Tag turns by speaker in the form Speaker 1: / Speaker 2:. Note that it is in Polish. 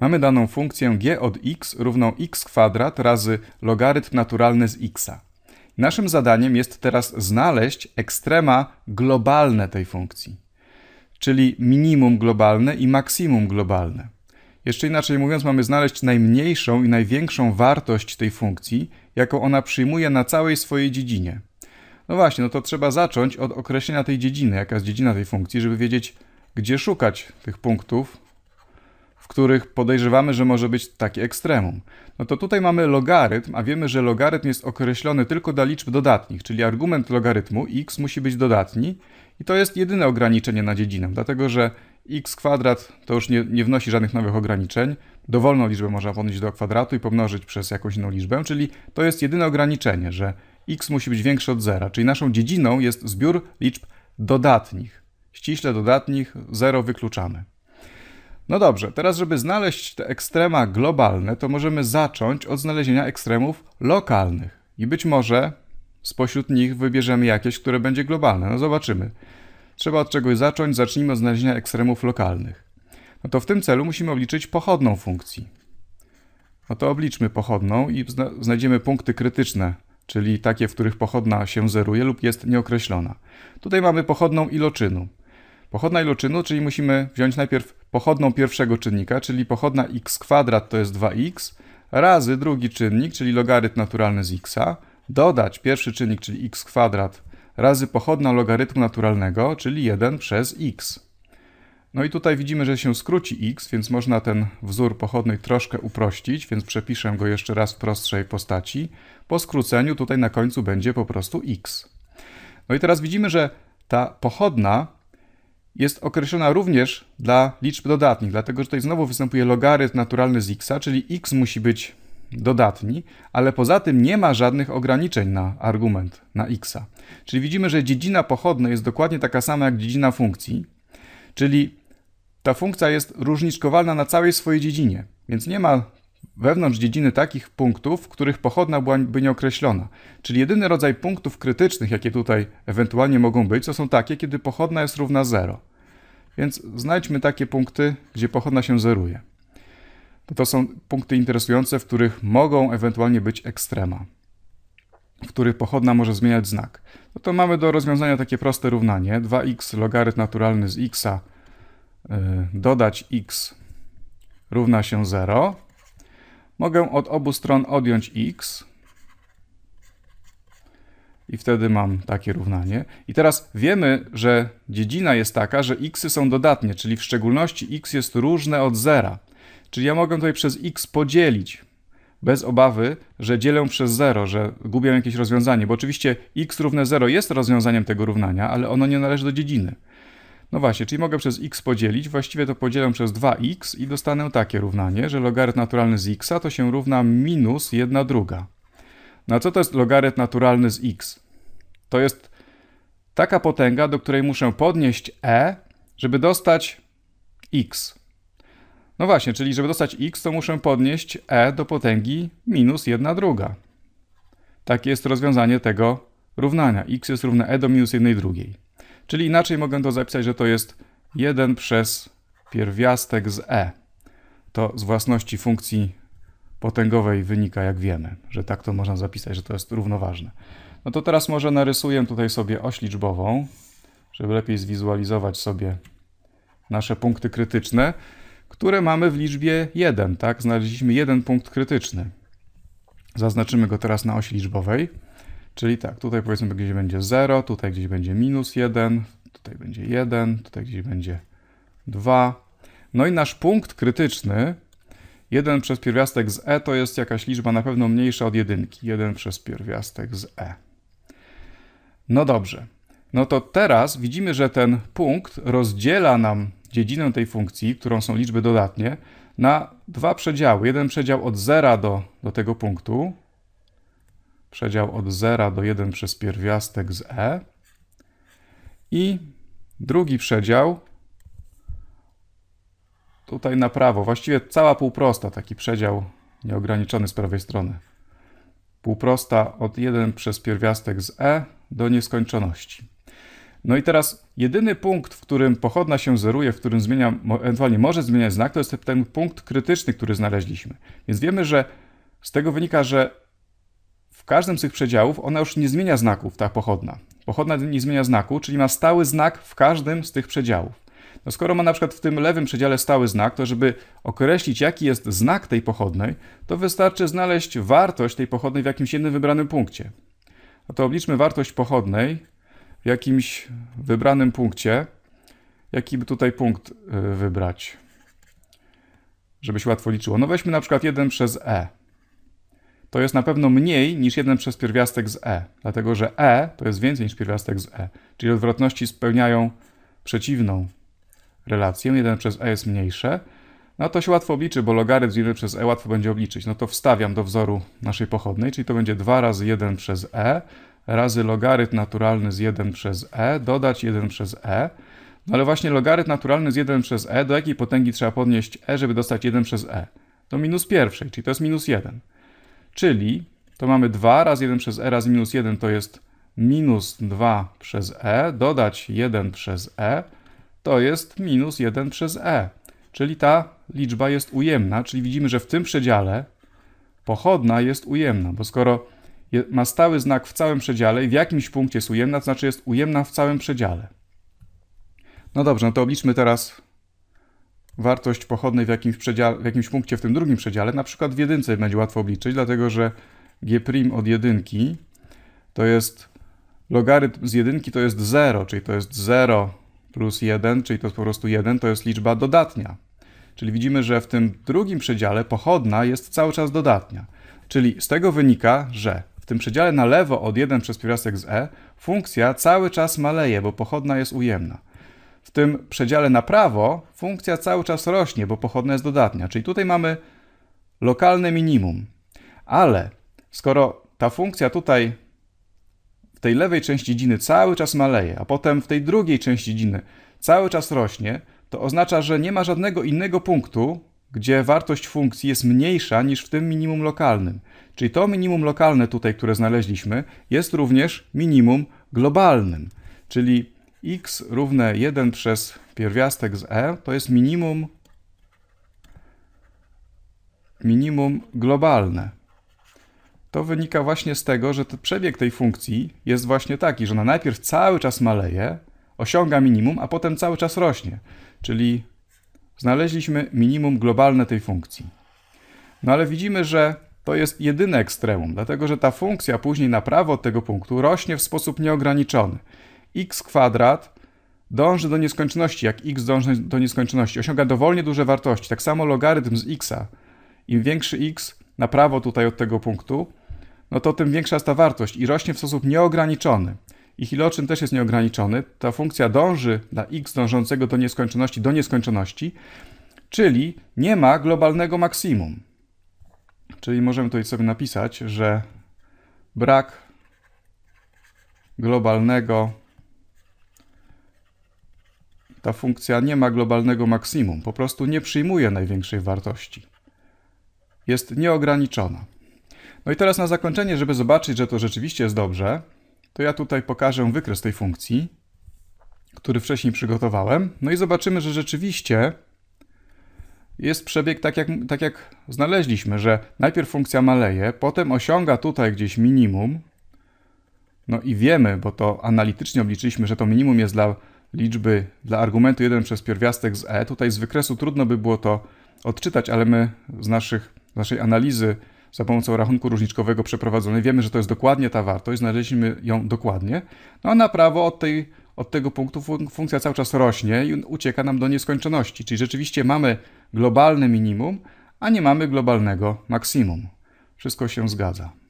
Speaker 1: mamy daną funkcję g od x równą x kwadrat razy logarytm naturalny z x'a. Naszym zadaniem jest teraz znaleźć ekstrema globalne tej funkcji, czyli minimum globalne i maksimum globalne. Jeszcze inaczej mówiąc, mamy znaleźć najmniejszą i największą wartość tej funkcji, jaką ona przyjmuje na całej swojej dziedzinie. No właśnie, no to trzeba zacząć od określenia tej dziedziny, jaka jest dziedzina tej funkcji, żeby wiedzieć, gdzie szukać tych punktów, w których podejrzewamy, że może być takie ekstremum. No to tutaj mamy logarytm, a wiemy, że logarytm jest określony tylko dla liczb dodatnich, czyli argument logarytmu x musi być dodatni i to jest jedyne ograniczenie na dziedzinę, dlatego że x kwadrat to już nie, nie wnosi żadnych nowych ograniczeń, dowolną liczbę można podnieść do kwadratu i pomnożyć przez jakąś inną liczbę, czyli to jest jedyne ograniczenie, że x musi być większe od zera, czyli naszą dziedziną jest zbiór liczb dodatnich. Ściśle dodatnich, zero wykluczamy. No dobrze, teraz żeby znaleźć te ekstrema globalne, to możemy zacząć od znalezienia ekstremów lokalnych. I być może spośród nich wybierzemy jakieś, które będzie globalne. No zobaczymy. Trzeba od czegoś zacząć, zacznijmy od znalezienia ekstremów lokalnych. No to w tym celu musimy obliczyć pochodną funkcji. No to obliczmy pochodną i zna znajdziemy punkty krytyczne, czyli takie, w których pochodna się zeruje lub jest nieokreślona. Tutaj mamy pochodną iloczynu. Pochodna iloczynu, czyli musimy wziąć najpierw pochodną pierwszego czynnika, czyli pochodna x kwadrat to jest 2x, razy drugi czynnik, czyli logarytm naturalny z x, dodać pierwszy czynnik, czyli x kwadrat, razy pochodna logarytmu naturalnego, czyli 1 przez x. No i tutaj widzimy, że się skróci x, więc można ten wzór pochodnej troszkę uprościć, więc przepiszę go jeszcze raz w prostszej postaci. Po skróceniu tutaj na końcu będzie po prostu x. No i teraz widzimy, że ta pochodna jest określona również dla liczb dodatnich, dlatego że tutaj znowu występuje logarytm naturalny z x, czyli x musi być dodatni, ale poza tym nie ma żadnych ograniczeń na argument, na x. Czyli widzimy, że dziedzina pochodna jest dokładnie taka sama jak dziedzina funkcji, czyli ta funkcja jest różniczkowalna na całej swojej dziedzinie, więc nie ma wewnątrz dziedziny takich punktów, w których pochodna byłaby nieokreślona. Czyli jedyny rodzaj punktów krytycznych, jakie tutaj ewentualnie mogą być, to są takie, kiedy pochodna jest równa 0. Więc znajdźmy takie punkty, gdzie pochodna się zeruje. To są punkty interesujące, w których mogą ewentualnie być ekstrema, w których pochodna może zmieniać znak. No to mamy do rozwiązania takie proste równanie. 2x logarytm naturalny z x'a y, dodać x równa się 0 Mogę od obu stron odjąć x i wtedy mam takie równanie. I teraz wiemy, że dziedzina jest taka, że xy są dodatnie, czyli w szczególności x jest różne od zera. Czyli ja mogę tutaj przez x podzielić bez obawy, że dzielę przez 0, że gubię jakieś rozwiązanie, bo oczywiście x równe 0 jest rozwiązaniem tego równania, ale ono nie należy do dziedziny. No właśnie, czyli mogę przez x podzielić, właściwie to podzielę przez 2x i dostanę takie równanie, że logarytm naturalny z x to się równa minus 1 druga. No a co to jest logarytm naturalny z x? To jest taka potęga, do której muszę podnieść e, żeby dostać x. No właśnie, czyli żeby dostać x, to muszę podnieść e do potęgi minus 1 druga. Takie jest rozwiązanie tego równania. x jest równe e do minus 1 drugiej. Czyli inaczej mogę to zapisać, że to jest 1 przez pierwiastek z e. To z własności funkcji potęgowej wynika, jak wiemy, że tak to można zapisać, że to jest równoważne. No to teraz może narysuję tutaj sobie oś liczbową, żeby lepiej zwizualizować sobie nasze punkty krytyczne, które mamy w liczbie 1, tak? Znaleźliśmy jeden punkt krytyczny. Zaznaczymy go teraz na osi liczbowej. Czyli tak, tutaj powiedzmy gdzieś będzie 0, tutaj gdzieś będzie minus 1, tutaj będzie 1, tutaj gdzieś będzie 2. No i nasz punkt krytyczny, 1 przez pierwiastek z e to jest jakaś liczba na pewno mniejsza od jedynki. 1 przez pierwiastek z e. No dobrze. No to teraz widzimy, że ten punkt rozdziela nam dziedzinę tej funkcji, którą są liczby dodatnie, na dwa przedziały. Jeden przedział od zera do, do tego punktu, przedział od 0 do 1 przez pierwiastek z e i drugi przedział tutaj na prawo, właściwie cała półprosta, taki przedział nieograniczony z prawej strony. Półprosta od 1 przez pierwiastek z e do nieskończoności. No i teraz jedyny punkt, w którym pochodna się zeruje, w którym zmienia, ewentualnie może zmieniać znak, to jest ten punkt krytyczny, który znaleźliśmy. Więc wiemy, że z tego wynika, że w każdym z tych przedziałów ona już nie zmienia znaków, ta pochodna. Pochodna nie zmienia znaku, czyli ma stały znak w każdym z tych przedziałów. No skoro ma na przykład w tym lewym przedziale stały znak, to żeby określić jaki jest znak tej pochodnej, to wystarczy znaleźć wartość tej pochodnej w jakimś jednym wybranym punkcie. No to obliczmy wartość pochodnej w jakimś wybranym punkcie. Jaki by tutaj punkt y, wybrać, żeby się łatwo liczyło? No weźmy na przykład 1 przez e to jest na pewno mniej niż 1 przez pierwiastek z e, dlatego że e to jest więcej niż pierwiastek z e, czyli odwrotności spełniają przeciwną relację, 1 przez e jest mniejsze, no to się łatwo obliczy, bo logarytm 1 przez e łatwo będzie obliczyć. No to wstawiam do wzoru naszej pochodnej, czyli to będzie 2 razy 1 przez e razy logarytm naturalny z 1 przez e dodać 1 przez e. No ale właśnie logarytm naturalny z 1 przez e, do jakiej potęgi trzeba podnieść e, żeby dostać 1 przez e? Do minus pierwszej, czyli to jest minus 1. Czyli to mamy 2 razy 1 przez e razy minus 1 to jest minus 2 przez e, dodać 1 przez e to jest minus 1 przez e. Czyli ta liczba jest ujemna, czyli widzimy, że w tym przedziale pochodna jest ujemna, bo skoro ma stały znak w całym przedziale i w jakimś punkcie jest ujemna, to znaczy jest ujemna w całym przedziale. No dobrze, no to obliczmy teraz wartość pochodnej w jakimś, przedziale, w jakimś punkcie w tym drugim przedziale, na przykład w jedynce będzie łatwo obliczyć, dlatego że g' od jedynki to jest logarytm z jedynki to jest 0, czyli to jest 0 plus 1, czyli to jest po prostu 1, to jest liczba dodatnia. Czyli widzimy, że w tym drugim przedziale pochodna jest cały czas dodatnia. Czyli z tego wynika, że w tym przedziale na lewo od 1 przez pierwiastek z e funkcja cały czas maleje, bo pochodna jest ujemna w tym przedziale na prawo funkcja cały czas rośnie, bo pochodna jest dodatnia. Czyli tutaj mamy lokalne minimum. Ale skoro ta funkcja tutaj w tej lewej części dziny cały czas maleje, a potem w tej drugiej części dziny cały czas rośnie, to oznacza, że nie ma żadnego innego punktu, gdzie wartość funkcji jest mniejsza niż w tym minimum lokalnym. Czyli to minimum lokalne tutaj, które znaleźliśmy, jest również minimum globalnym. Czyli x równe 1 przez pierwiastek z e to jest minimum minimum globalne. To wynika właśnie z tego, że przebieg tej funkcji jest właśnie taki, że ona najpierw cały czas maleje, osiąga minimum, a potem cały czas rośnie. Czyli znaleźliśmy minimum globalne tej funkcji. No ale widzimy, że to jest jedyne ekstremum, dlatego że ta funkcja później na prawo od tego punktu rośnie w sposób nieograniczony x kwadrat dąży do nieskończoności, jak x dąży do nieskończoności. Osiąga dowolnie duże wartości. Tak samo logarytm z x'a. Im większy x na prawo tutaj od tego punktu, no to tym większa jest ta wartość i rośnie w sposób nieograniczony. Ich iloczyn też jest nieograniczony. Ta funkcja dąży dla x dążącego do nieskończoności do nieskończoności, czyli nie ma globalnego maksimum. Czyli możemy tutaj sobie napisać, że brak globalnego ta funkcja nie ma globalnego maksimum, po prostu nie przyjmuje największej wartości. Jest nieograniczona. No i teraz na zakończenie, żeby zobaczyć, że to rzeczywiście jest dobrze, to ja tutaj pokażę wykres tej funkcji, który wcześniej przygotowałem. No i zobaczymy, że rzeczywiście jest przebieg tak jak, tak jak znaleźliśmy, że najpierw funkcja maleje, potem osiąga tutaj gdzieś minimum, no i wiemy, bo to analitycznie obliczyliśmy, że to minimum jest dla liczby dla argumentu 1 przez pierwiastek z e. Tutaj z wykresu trudno by było to odczytać, ale my z, naszych, z naszej analizy za pomocą rachunku różniczkowego przeprowadzonej wiemy, że to jest dokładnie ta wartość, znaleźliśmy ją dokładnie. No a na prawo od, tej, od tego punktu funkcja cały czas rośnie i ucieka nam do nieskończoności. Czyli rzeczywiście mamy globalne minimum, a nie mamy globalnego maksimum. Wszystko się zgadza.